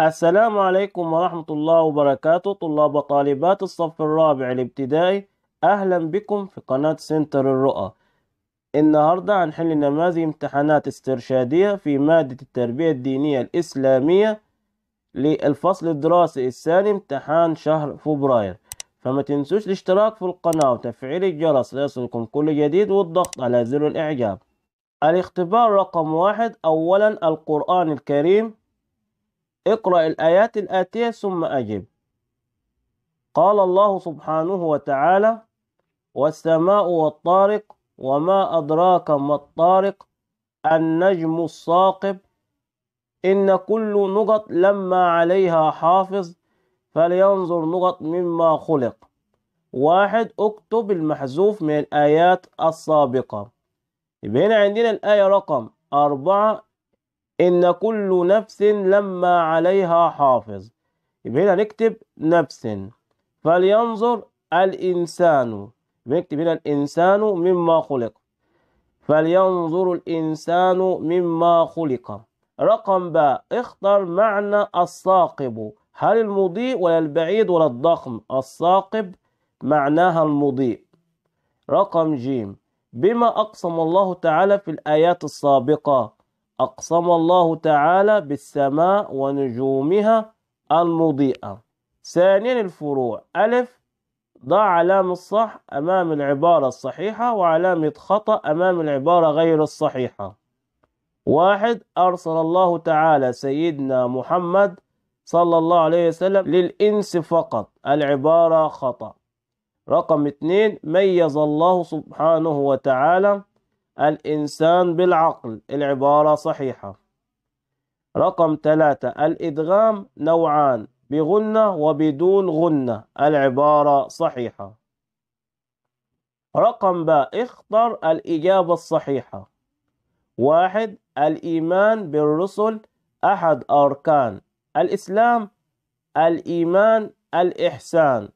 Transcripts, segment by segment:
السلام عليكم ورحمة الله وبركاته طلاب وطالبات الصف الرابع الابتدائي أهلا بكم في قناة سنتر الرؤى النهاردة هنحل نماذج امتحانات استرشادية في مادة التربية الدينية الإسلامية للفصل الدراسي الثاني امتحان شهر فبراير فما تنسوش الاشتراك في القناة وتفعيل الجرس ليصلكم كل جديد والضغط على زر الإعجاب الاختبار رقم واحد أولا القرآن الكريم اقرأ الآيات الآتية ثم أجب قال الله سبحانه وتعالى والسماء والطارق وما أدراك ما الطارق النجم الصاقب إن كل نقط لما عليها حافظ فلينظر نقط مما خلق واحد اكتب المحذوف من الآيات السابقة يبقى هنا عندنا الآية رقم أربعة إن كل نفس لما عليها حافظ يبقى هنا نكتب نفس فلينظر الإنسان نكتب هنا الإنسان مما خلق فلينظر الإنسان مما خلق رقم باء اختر معنى الثاقب هل المضيء ولا البعيد ولا الضخم الثاقب معناها المضيء رقم جيم بما أقسم الله تعالى في الآيات السابقة أقسم الله تعالى بالسماء ونجومها المضيئة ثانيا الفروع ألف ضع علامة الصح أمام العبارة الصحيحة وعلامة خطأ أمام العبارة غير الصحيحة واحد أرسل الله تعالى سيدنا محمد صلى الله عليه وسلم للإنس فقط العبارة خطأ رقم اثنين ميز الله سبحانه وتعالى الإنسان بالعقل العبارة صحيحة رقم ثلاثة الإدغام نوعان بغنة وبدون غنة العبارة صحيحة رقم باء اختر الإجابة الصحيحة واحد الإيمان بالرسل أحد أركان الإسلام الإيمان الإحسان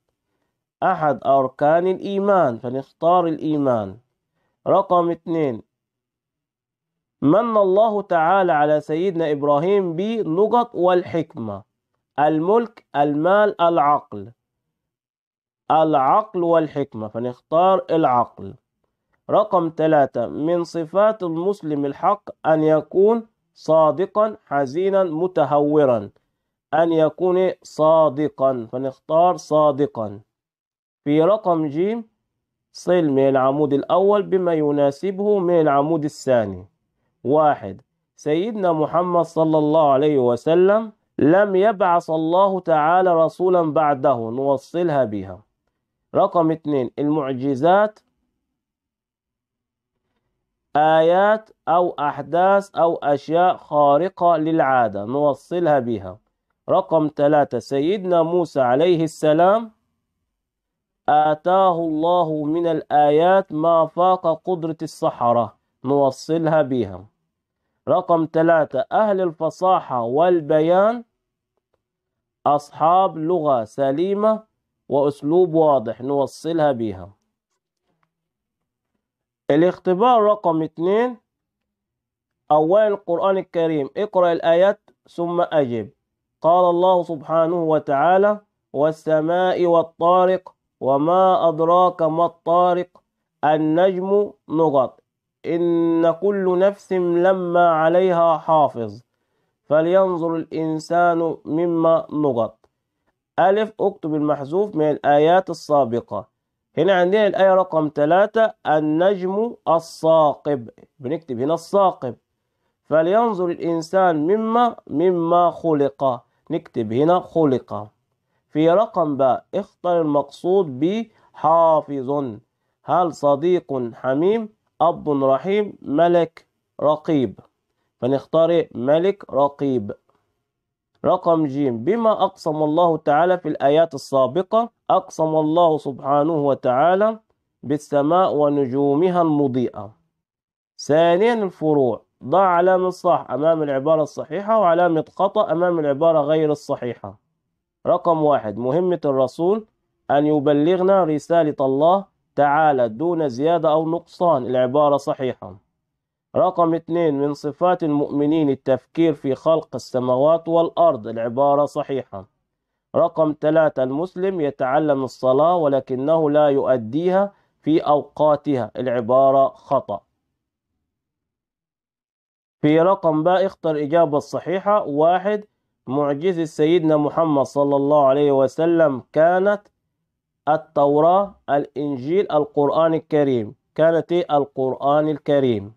أحد أركان الإيمان فنختار الإيمان رقم اثنين من الله تعالى على سيدنا إبراهيم بنقط والحكمة الملك المال العقل العقل والحكمة فنختار العقل رقم ثلاثة من صفات المسلم الحق أن يكون صادقا حزينا متهورا أن يكون صادقا فنختار صادقا في رقم جيم صل من العمود الأول بما يناسبه من العمود الثاني واحد سيدنا محمد صلى الله عليه وسلم لم يبعث الله تعالى رسولا بعده نوصلها بها رقم اثنين المعجزات آيات أو أحداث أو أشياء خارقة للعادة نوصلها بها رقم ثلاثة سيدنا موسى عليه السلام آتاه الله من الآيات ما فاق قدرة السحرة نوصلها بها رقم ثلاثة أهل الفصاحة والبيان أصحاب لغة سليمة وأسلوب واضح نوصلها بها الاختبار رقم اثنين أول القرآن الكريم اقرأ الآيات ثم أجب قال الله سبحانه وتعالى والسماء والطارق وما أدراك ما الطارق النجم نقط إن كل نفس لما عليها حافظ فلينظر الإنسان مما نقط ألف أكتب المحذوف من الآيات السابقة هنا عندنا الآية رقم ثلاثة النجم الصاقب بنكتب هنا الصاقب فلينظر الإنسان مما مما خلق نكتب هنا خلق في رقم ب اختر المقصود ب حافظ هل صديق حميم أب رحيم ملك رقيب فنختار ملك رقيب رقم ج بما أقسم الله تعالى في الآيات السابقة أقسم الله سبحانه وتعالى بالسماء ونجومها المضيئة ثانيا الفروع ضع علامة صح أمام العبارة الصحيحة وعلامة خطأ أمام العبارة غير الصحيحة رقم واحد مهمة الرسول أن يبلغنا رسالة الله تعالى دون زيادة أو نقصان العبارة صحيحة رقم اثنين من صفات المؤمنين التفكير في خلق السماوات والأرض العبارة صحيحة رقم ثلاثة المسلم يتعلم الصلاة ولكنه لا يؤديها في أوقاتها العبارة خطأ في رقم باء اختر إجابة الصحيحة واحد معجزة سيدنا محمد صلى الله عليه وسلم كانت التوراة الإنجيل القرآن الكريم كانت إيه؟ القرآن الكريم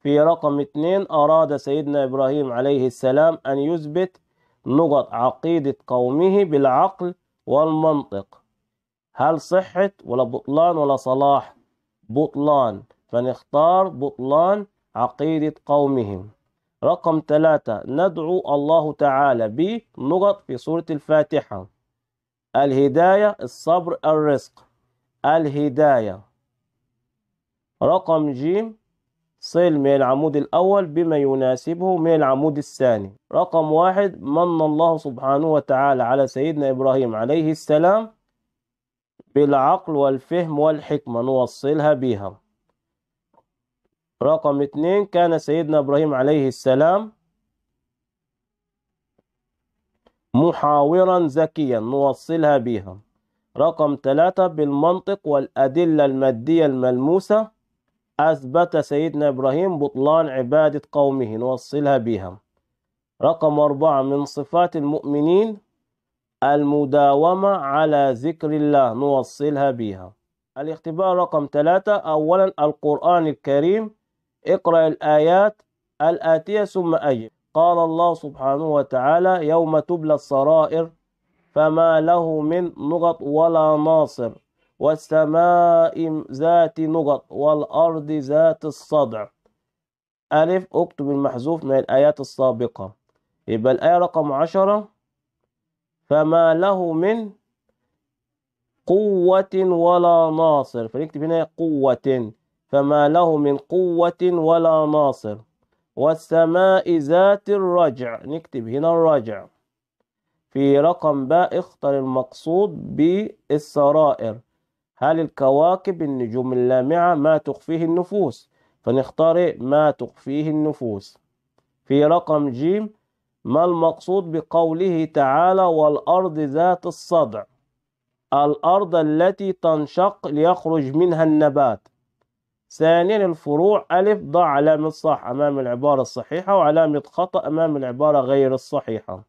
في رقم اثنين أراد سيدنا إبراهيم عليه السلام أن يثبت نقط عقيدة قومه بالعقل والمنطق هل صحة ولا بطلان ولا صلاح بطلان فنختار بطلان عقيدة قومهم رقم ثلاثة ندعو الله تعالى بنقط في سورة الفاتحة الهداية الصبر الرزق الهداية رقم جيم صل من العمود الأول بما يناسبه من العمود الثاني رقم واحد من الله سبحانه وتعالى على سيدنا إبراهيم عليه السلام بالعقل والفهم والحكمة نوصلها بها رقم اثنين كان سيدنا إبراهيم عليه السلام محاورا ذكيا نوصلها بها رقم ثلاثة بالمنطق والأدلة المادية الملموسة أثبت سيدنا إبراهيم بطلان عبادة قومه نوصلها بها رقم أربعة من صفات المؤمنين المداومة على ذكر الله نوصلها بها الاختبار رقم ثلاثة أولا القرآن الكريم اقرأ الآيات الآتية ثم أجب قال الله سبحانه وتعالى يوم تبلى السرائر فما له من نغط ولا ناصر والسماء ذات نغط والأرض ذات الصدع ألف أكتب المحذوف من الآيات السابقة يبقى الآية رقم عشرة فما له من قوة ولا ناصر فنكتب هنا قوة فما له من قوة ولا ناصر والسماء ذات الرجع نكتب هنا الرجع في رقم باء اختر المقصود بالسرائر هل الكواكب النجوم اللامعة ما تخفيه النفوس فنختار ما تخفيه النفوس في رقم جيم ما المقصود بقوله تعالى والأرض ذات الصدع الأرض التي تنشق ليخرج منها النبات ثانيا الفروع ألف ضع علامة صح أمام العبارة الصحيحة وعلامة خطأ أمام العبارة غير الصحيحة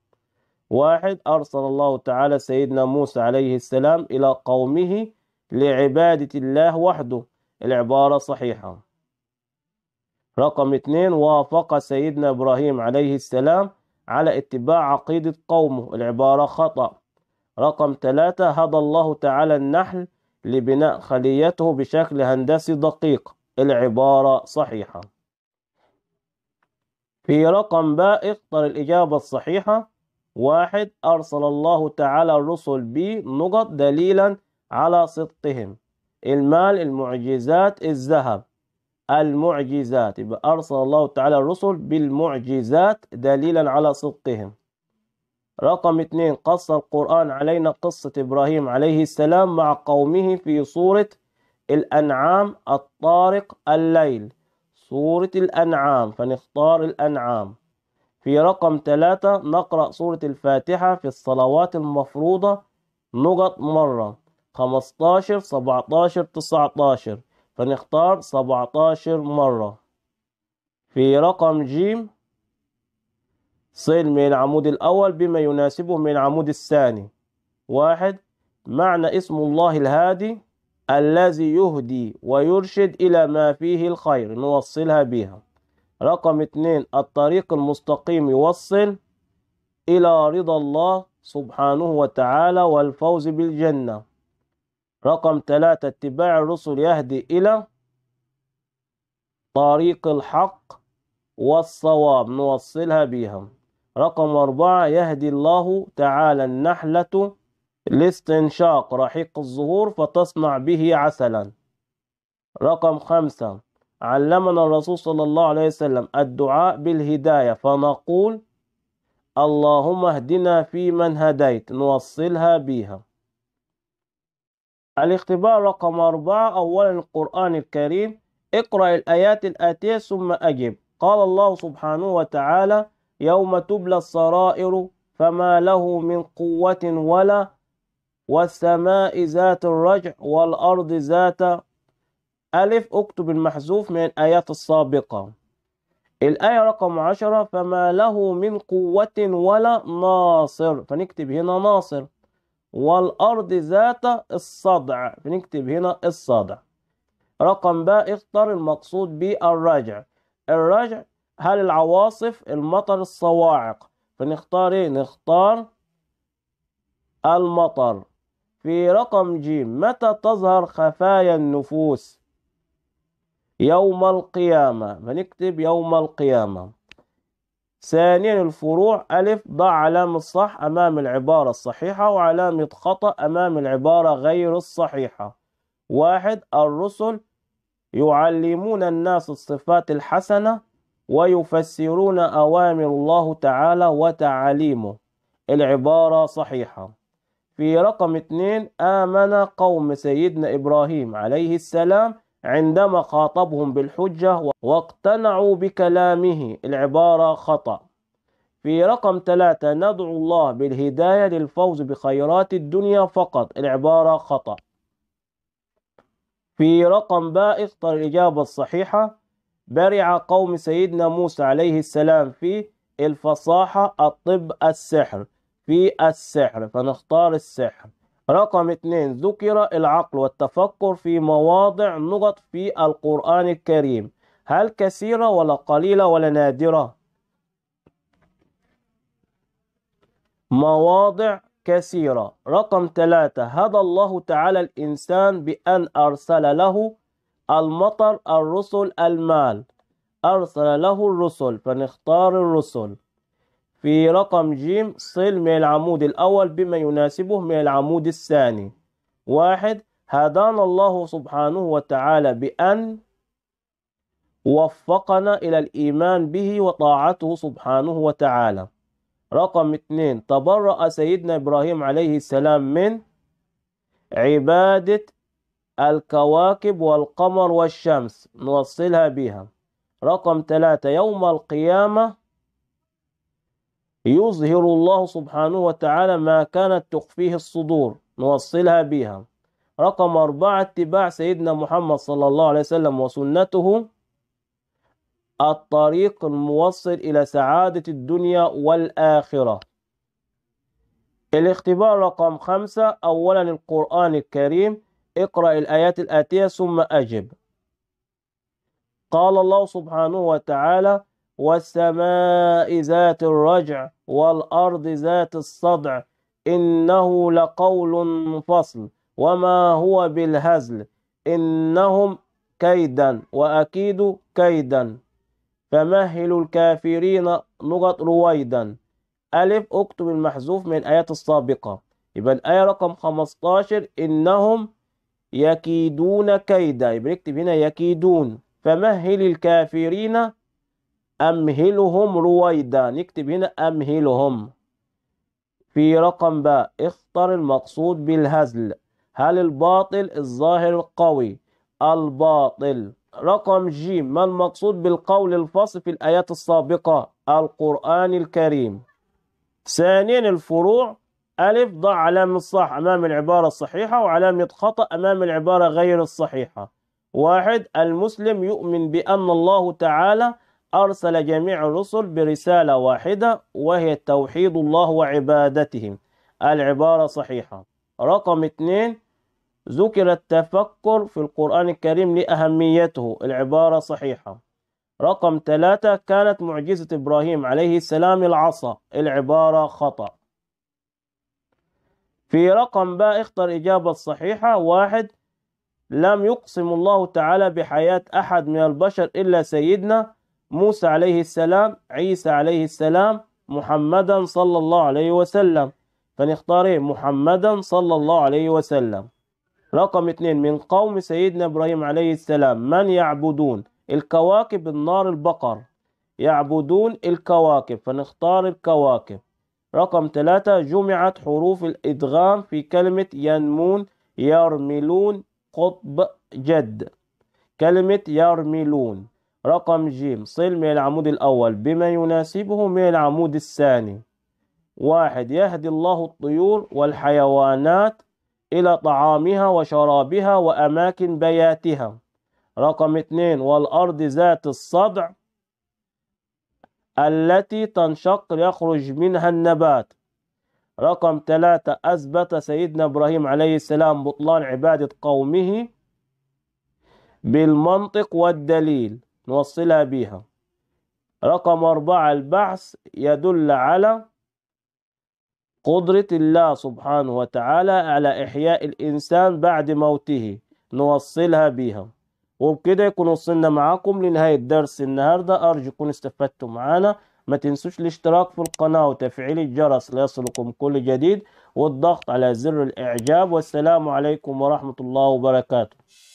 واحد أرسل الله تعالى سيدنا موسى عليه السلام إلى قومه لعبادة الله وحده العبارة صحيحة رقم اثنين وافق سيدنا إبراهيم عليه السلام على اتباع عقيدة قومه العبارة خطأ رقم ثلاثة هدى الله تعالى النحل لبناء خليته بشكل هندسي دقيق العبارة صحيحة في رقم باء اختر الإجابة الصحيحة واحد أرسل الله تعالى الرسل ب نقط دليلا على صدقهم المال المعجزات الذهب المعجزات يبقى أرسل الله تعالى الرسل بالمعجزات دليلا على صدقهم رقم اثنين قص القرآن علينا قصة إبراهيم عليه السلام مع قومه في سورة الأنعام الطارق الليل سورة الأنعام فنختار الأنعام في رقم ثلاثة نقرأ سورة الفاتحة في الصلوات المفروضة نقط مرة 15 17 19 فنختار 17 مرة في رقم جيم صل من العمود الأول بما يناسبه من العمود الثاني واحد معنى اسم الله الهادي الذي يهدي ويرشد إلى ما فيه الخير نوصلها بها رقم اثنين الطريق المستقيم يوصل إلى رضا الله سبحانه وتعالى والفوز بالجنة رقم ثلاثة اتباع الرسل يهدي إلى طريق الحق والصواب نوصلها بهم رقم أربعة يهدي الله تعالى النحلة لاستنشاق رحيق الزهور فتصنع به عسلا رقم خمسة علمنا الرسول صلى الله عليه وسلم الدعاء بالهداية فنقول اللهم اهدنا فيمن هديت نوصلها بها الاختبار رقم أربعة أولا القرآن الكريم اقرأ الآيات الآتية ثم أجب قال الله سبحانه وتعالى يوم تبلى السرائر فما له من قوة ولا والسماء ذات الرجع والأرض ذات ألف أكتب المحذوف من الآيات السابقة الآية رقم عشرة فما له من قوة ولا ناصر فنكتب هنا ناصر والأرض ذات الصدع فنكتب هنا الصدع رقم باء اختر المقصود بالرجع الرجع هل العواصف المطر الصواعق فنختار ايه نختار المطر في رقم ج متى تظهر خفايا النفوس يوم القيامة فنكتب يوم القيامة ثانيا الفروع ألف ضع علامة صح أمام العبارة الصحيحة وعلامة خطأ أمام العبارة غير الصحيحة واحد الرسل يعلمون الناس الصفات الحسنة ويفسرون أوامر الله تعالى وتعاليمه العبارة صحيحة في رقم اثنين آمن قوم سيدنا إبراهيم عليه السلام عندما خاطبهم بالحجة واقتنعوا بكلامه العبارة خطأ في رقم ثلاثة ندعو الله بالهداية للفوز بخيرات الدنيا فقط العبارة خطأ في رقم باء اختر الإجابة الصحيحة برع قوم سيدنا موسى عليه السلام في الفصاحة الطب السحر في السحر فنختار السحر رقم اثنين ذكر العقل والتفكر في مواضع نقط في القرآن الكريم هل كثيرة ولا قليلة ولا نادرة مواضع كثيرة رقم ثلاثة هدى الله تعالى الإنسان بأن أرسل له المطر الرسل المال أرسل له الرسل فنختار الرسل في رقم ج صل من العمود الأول بما يناسبه من العمود الثاني واحد هدانا الله سبحانه وتعالى بأن وفقنا إلى الإيمان به وطاعته سبحانه وتعالى رقم اثنين تبرأ سيدنا إبراهيم عليه السلام من عبادة الكواكب والقمر والشمس نوصلها بها رقم ثلاثة يوم القيامة يظهر الله سبحانه وتعالى ما كانت تخفيه الصدور نوصلها بها رقم أربعة اتباع سيدنا محمد صلى الله عليه وسلم وسنته الطريق الموصل إلى سعادة الدنيا والآخرة الاختبار رقم خمسة أولا القرآن الكريم اقرأ الآيات الآتية ثم أجب قال الله سبحانه وتعالى والسماء ذات الرجع والأرض ذات الصدع إنه لقول فصل وما هو بالهزل إنهم كيدا وأكيد كيدا فمهل الكافرين نقط رويدا ألف أكتب المحذوف من الآيات السابقة يبقى الآية رقم 15 إنهم يكيدون كيدا يبقى نكتب هنا يكيدون فمهل الكافرين أمهلهم رويدا نكتب هنا أمهلهم في رقم باء اختر المقصود بالهزل هل الباطل الظاهر القوي الباطل رقم ج ما المقصود بالقول الفصل في الآيات السابقة القرآن الكريم ثانيا الفروع ألف ضع علامة صح أمام العبارة الصحيحة وعلامة خطأ أمام العبارة غير الصحيحة واحد المسلم يؤمن بأن الله تعالى أرسل جميع الرسل برسالة واحدة وهي توحيد الله وعبادتهم العبارة صحيحة رقم اثنين ذكر التفكر في القرآن الكريم لأهميته العبارة صحيحة رقم ثلاثة كانت معجزة إبراهيم عليه السلام العصا العبارة خطأ في رقم باء اختر إجابة الصحيحة واحد لم يقسم الله تعالى بحياة أحد من البشر إلا سيدنا موسى عليه السلام عيسى عليه السلام محمدا صلى الله عليه وسلم فنختار محمدا صلى الله عليه وسلم رقم اثنين من قوم سيدنا إبراهيم عليه السلام من يعبدون الكواكب النار البقر يعبدون الكواكب فنختار الكواكب رقم ثلاثة جمعت حروف الإدغام في كلمة ينمون يرملون قطب جد كلمة يرملون رقم ج صل من العمود الأول بما يناسبه من العمود الثاني واحد يهدي الله الطيور والحيوانات إلى طعامها وشرابها وأماكن بياتها رقم اثنين والأرض ذات الصدع التي تنشق ليخرج منها النبات رقم ثلاثة أثبت سيدنا إبراهيم عليه السلام بطلان عبادة قومه بالمنطق والدليل نوصلها بها رقم أربعة البحث يدل على قدرة الله سبحانه وتعالى على إحياء الإنسان بعد موته نوصلها بها وبكده يكون وصلنا معاكم لنهاية درس النهاردة أرجو يكون استفدتوا معانا ما تنسوش الاشتراك في القناة وتفعيل الجرس ليصلكم كل جديد والضغط على زر الإعجاب والسلام عليكم ورحمة الله وبركاته